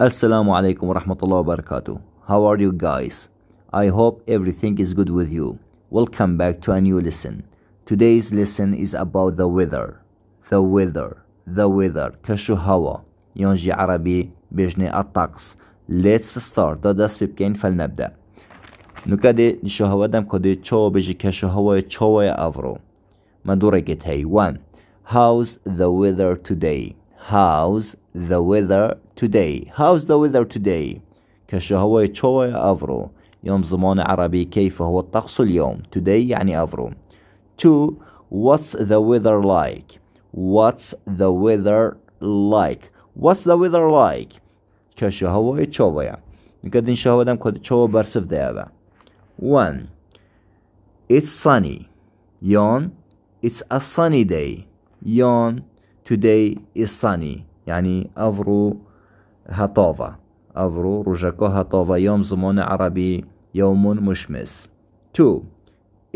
Assalamu alaikum wa rahmatullahi wa barakatuh. How are you guys? I hope everything is good with you. Welcome back to a new lesson. Today's lesson is about the weather. The weather. The weather. Kashu hawa. Yonji arabi bejne الطقس. Let's start. دا دست بيبكين فلنبدأ. نكادي Nukade nishohawadam دم كدي چو بيجي hawa هوا چو avro. ما One. How's the weather today? How's the weather today how's the weather today كشهوة چوي أفرو يوم زمان عربي كيف هو الطقس اليوم today يعني أفرو 2 what's the weather like what's the weather like what's the weather like كشهوة چوي نقدن شهوة دم كد چوي برسف دابا 1 it's sunny يوم it's a sunny day يوم today is sunny يعني أفرو هطوفا أفرو رجاكو هطوفا يوم زمون عربي يوم مشمس 2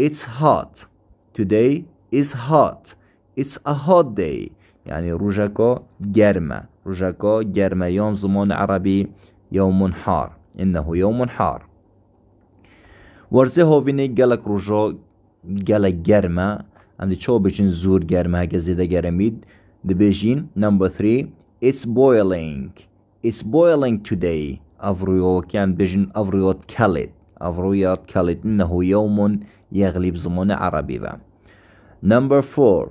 It's hot Today is hot It's a hot day يعني رجاكو جرمة رجاكو جرمة يوم زمون عربي يوم حار إنه يوم حار ورزه فيني جالك رجاك جالك جرمة عندي شو بيشن زور جرمة هكذا زيادة جرميد The Beijing number three. It's boiling. It's boiling today. Avruyot yani Beijing avruyot kalit. Avruyot kalit. İnnehu huyomun yaglib zamanı arabi va. Number four.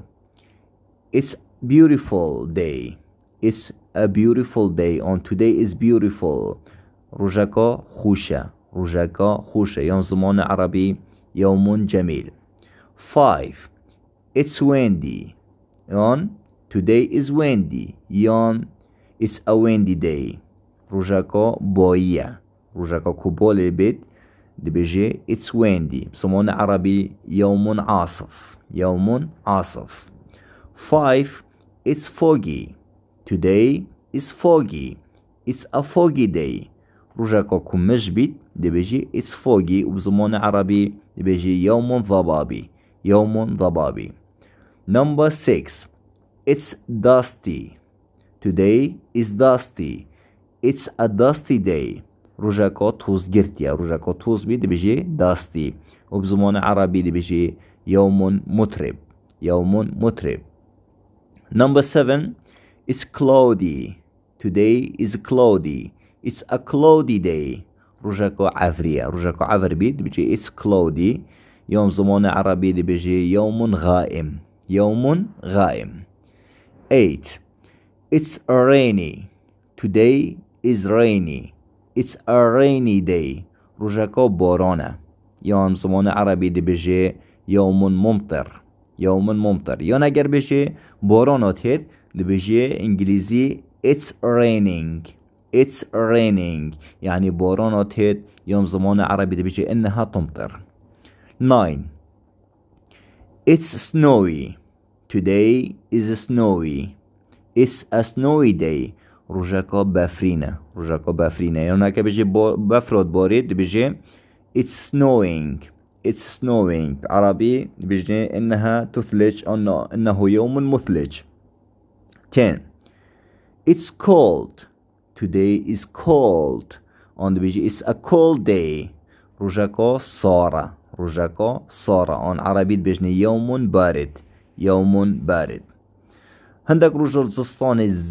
It's beautiful day. It's a beautiful day. On today is beautiful. Rujako khusha. Rujako khusha. yon zamanı arabi. yomun jamil. Five. It's windy. On. Today is windy. Yon, it's a windy day. Rujako boya. Rujako kubole bit. Dibije, it's windy. Somon Arabi, yomun asaf. Yomun asaf. Five, it's foggy. Today is foggy. It's a foggy day. Rujako kumish bit. Dibije, it's foggy. Uzumon Arabi, dibije, yomun zababi. Yomun zababi. Number six. It's dusty. Today is dusty. It's a dusty day. رژەکۆ تووزگرتیە ڕژەکۆ تووز بی دەبژێ داستی و بزمۆنە عربی دەبژێ یومون مترب یومون مترب Number seven It's cloudy. Today is cloudy. It's a cloudy day. ڕژەکۆ عفریە ڕژەکۆ عفر بیت بجێ it's cloudy. يوم زمانە عربی دەبژێ یومون غائم یومون غائم. 8. It's rainy. Today is rainy. It's a rainy day. رجاكو بورونة. يوم زمان عربي دي بجي يوم ممطر. يوم ممطر. يوم اگر بجي بورونة تهد دي بجي انجليزي It's raining. It's raining. يعني بورونة تهد يوم زمان عربي دي بجي انها تمطر. 9. It's snowy. Today is snowy. It's a snowy day. Rujako bafrina. Rujako bafrina. Yona ke biji bafrod bori It's snowing. It's snowing. Arabi biji inha tuthlich or It's cold. Today is cold. On the biji. It's a cold day. Rujako sara. Rujako sara. On Arabi biji yomun barit. یومون بارد هەندێک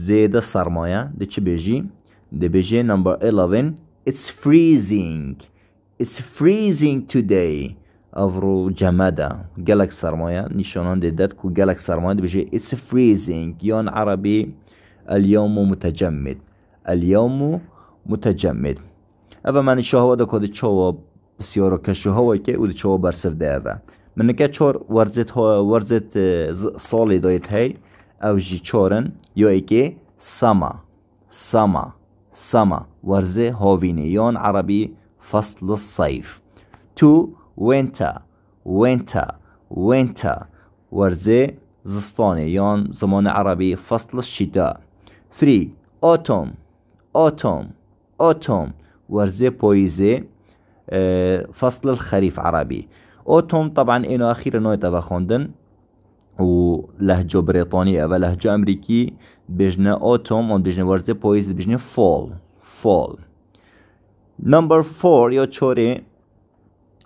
زیده سرمایه ده چه بیجی؟ ده بیجی نمبر 11 it's freezing it's freezing today ئەڕۆ گلک سرمایه سرمایه نیشانان که گلک سرمایه ده بیجی it's freezing یان عەربی متجمد متجمد. متەجەمد متجمد. ده که ده مانی شەهەوە کشوه هوای که او ده و برصف ده اوه من که چور ورزت ها ورزت اه، سالی دایت هی او جی چورن یا ایکی سما سما سما ورزه هاوینه یان عربی فصل الصيف تو وينتا وينتا وينتا ورزه زستانه يان زمان عربي فصل الشتاء 3 اوتوم اوتوم اوتوم ورزه بويزه اه، فصل الخريف عربي اوتهم طبعا انه اخيرا وقتها و ولهجه بريطانية و لهجو امريكي بجنا اوتوم و بجنا ورزه بويز بجنا فول فول نمبر فور يو تشوري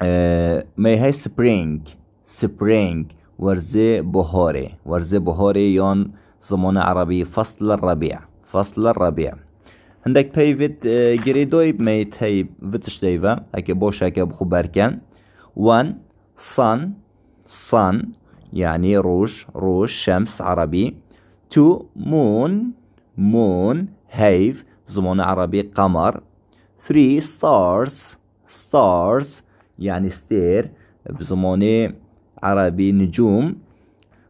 ما هي سبرينج سبرينج ورزه بهاري ورزه بهاري يون زمان عربي فصل الربيع فصل الربيع عندك بيفت جريدوي ميت هي فتش ديفا هكا بوش هكا بخبر كان وان صن صن يعني روج روج شمس عربي تو مون مون هيف زمون عربي قمر ثري ستارز ستارز يعني ستير بزمون عربي نجوم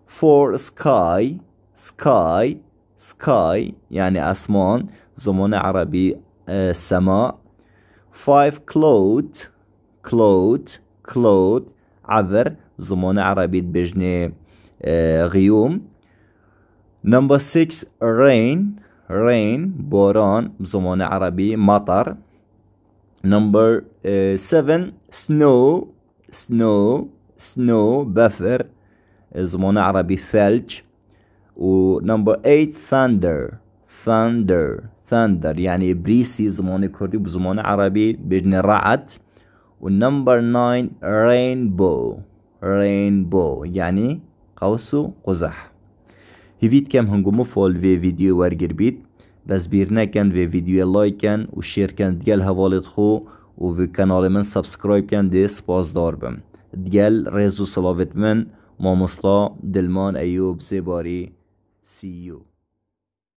فور سكاي سكاي سكاي يعني أسمان زمون عربي آه، سماء فايف cloud cloud cloud عذر زمان عربي بجنة غيوم نمبر 6 رين رين بوران زمان عربي مطر نمبر 7 سنو سنو سنو بفر زمان عربي ثلج نمبر 8 ثاندر ثاندر ثاندر يعني بريسي زمان كردي بزمان عربي بجني رعد Und number 9 rainbow. Rainbow یعنی قوس و قزح. هیوید کم هنگومو فال وی ویدیو ورگر بید بس بیر نکن وی ویدیو لایک کن و شیر کن دیگل حوالت خو و وی کانال من سبسکرایب کن دی سپاس دار بم دیگل ریز و صلاوت من مامسلا دلمان ایوب زباری سی یو